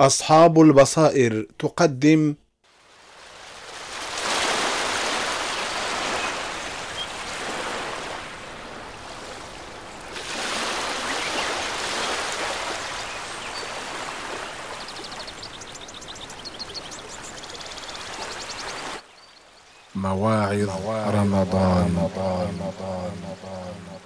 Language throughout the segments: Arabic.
أصحاب البصائر تقدم مواعظ رمضان, رمضان, رمضان, رمضان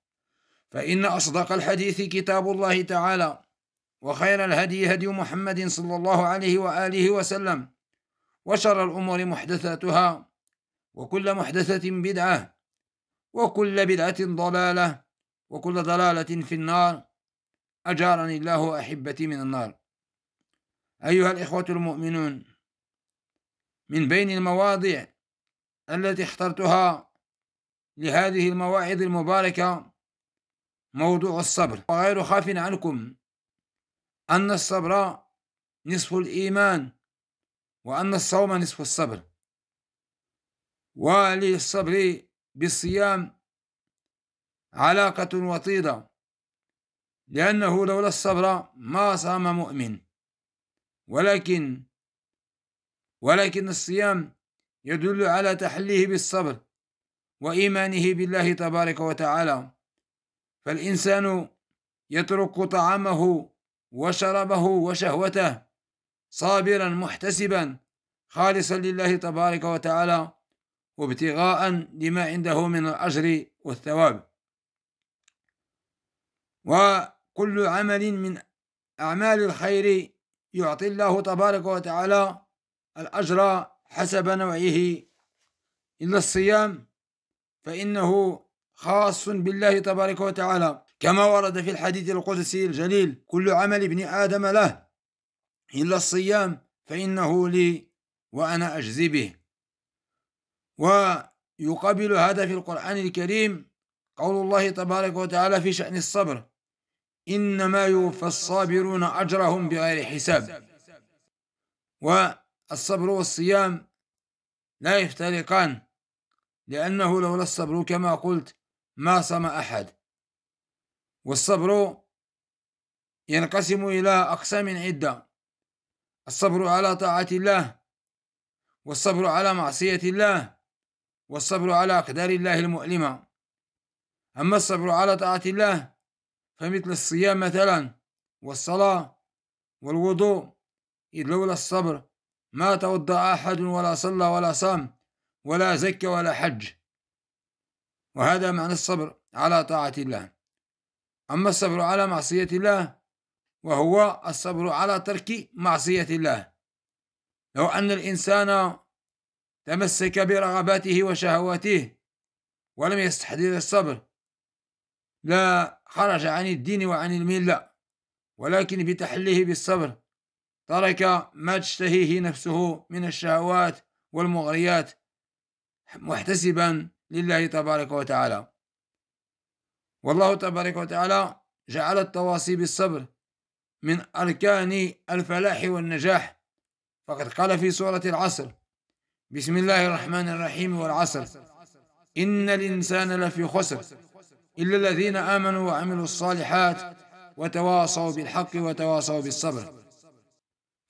فإن أصدق الحديث كتاب الله تعالى وخير الهدي هدي محمد صلى الله عليه وآله وسلم وشر الأمور محدثاتها وكل محدثة بدعة وكل بدعة ضلالة وكل ضلالة في النار أجارني الله أحبتي من النار أيها الإخوة المؤمنون من بين المواضع التي اخترتها لهذه المواعظ المباركة موضوع الصبر وغير خاف عنكم أن الصبر نصف الإيمان وأن الصوم نصف الصبر وللصبر بالصيام علاقة وطيدة لأنه لولا الصبر ما صام مؤمن ولكن ولكن الصيام يدل على تحليه بالصبر وإيمانه بالله تبارك وتعالى فالإنسان يترك طعامه وشربه وشهوته صابرا محتسبا خالصا لله تبارك وتعالى وابتغاء لما عنده من الأجر والثواب وكل عمل من أعمال الخير يعطي الله تبارك وتعالى الأجر حسب نوعه إلا الصيام فإنه خاص بالله تبارك وتعالى كما ورد في الحديث القدسي الجليل كل عمل ابن آدم له إلا الصيام فإنه لي وأنا أجزي به ويقابل هذا في القرآن الكريم قول الله تبارك وتعالى في شأن الصبر إنما يوفى الصابرون أجرهم بغير حساب والصبر والصيام لا يفترقان لأنه لولا الصبر كما قلت ما صام أحد والصبر ينقسم إلى أقسام عدة الصبر على طاعة الله والصبر على معصية الله والصبر على أقدار الله المؤلمة أما الصبر على طاعة الله فمثل الصيام مثلا والصلاة والوضوء إذ لولا الصبر ما توضأ أحد ولا صلى ولا صام ولا زكى ولا حج وهذا معنى الصبر على طاعة الله أما الصبر على معصية الله وهو الصبر على ترك معصية الله لو أن الإنسان تمسك برغباته وشهواته ولم يستحضر الصبر لا خرج عن الدين وعن الملة ولكن بتحليه بالصبر ترك ما تشتهيه نفسه من الشهوات والمغريات محتسبا لله تبارك وتعالى والله تبارك وتعالى جعل التواصي بالصبر من أركان الفلاح والنجاح فقد قال في سورة العصر بسم الله الرحمن الرحيم والعصر إن الإنسان لفي خسر إلا الذين آمنوا وعملوا الصالحات وتواصوا بالحق وتواصوا بالصبر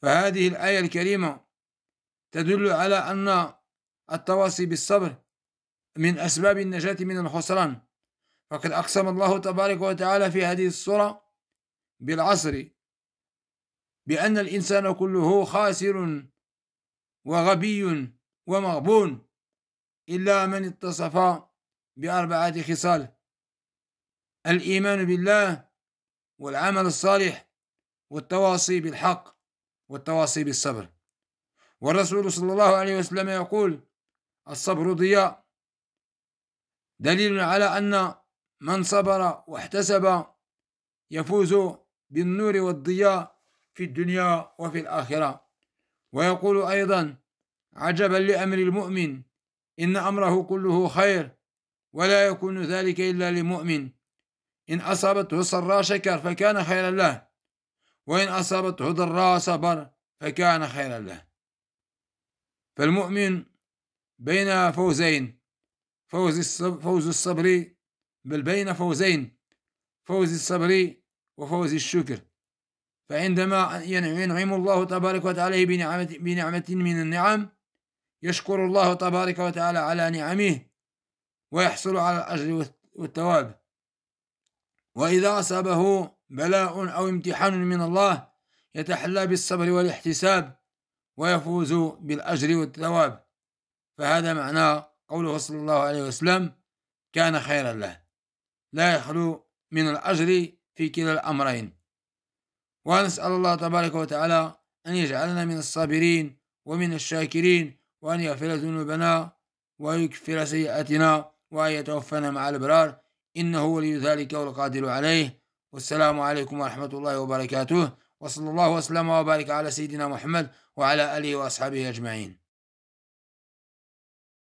فهذه الآية الكريمة تدل على أن التواصي بالصبر من أسباب النجاة من الخسران فقد أقسم الله تبارك وتعالى في هذه الصورة بالعصر بأن الإنسان كله خاسر وغبي ومغبون إلا من اتصف بأربعة خصال الإيمان بالله والعمل الصالح والتواصي بالحق والتواصي بالصبر والرسول صلى الله عليه وسلم يقول الصبر ضياء دليل على أن من صبر واحتسب يفوز بالنور والضياء في الدنيا وفي الآخرة ويقول أيضا عجبا لأمر المؤمن إن أمره كله خير ولا يكون ذلك إلا لمؤمن إن أصابته سراء شكر فكان خيرا له وإن أصابته ضراء صبر فكان خيرا له فالمؤمن بين فوزين فوز الصبر فوز الصبر بل بين فوزين فوز الصبر وفوز الشكر فعندما ينعم الله تبارك وتعالى بنعمة, بنعمة من النعم يشكر الله تبارك وتعالى على نعمه ويحصل على الأجر والثواب وإذا أصابه بلاء أو امتحان من الله يتحلى بالصبر والاحتساب ويفوز بالأجر والثواب فهذا معنى قوله صلى الله عليه وسلم كان خيرا له لا يخلو من الأجر في كلا الأمرين ونسأل الله تبارك وتعالى أن يجعلنا من الصابرين ومن الشاكرين وأن يغفر ذنوبنا ويكفر سيئاتنا وأن يتوفنا مع الأبرار إنه ولي ذلك والقادر عليه والسلام عليكم ورحمة الله وبركاته وصلى الله وسلم وبارك على سيدنا محمد وعلى آله وأصحابه أجمعين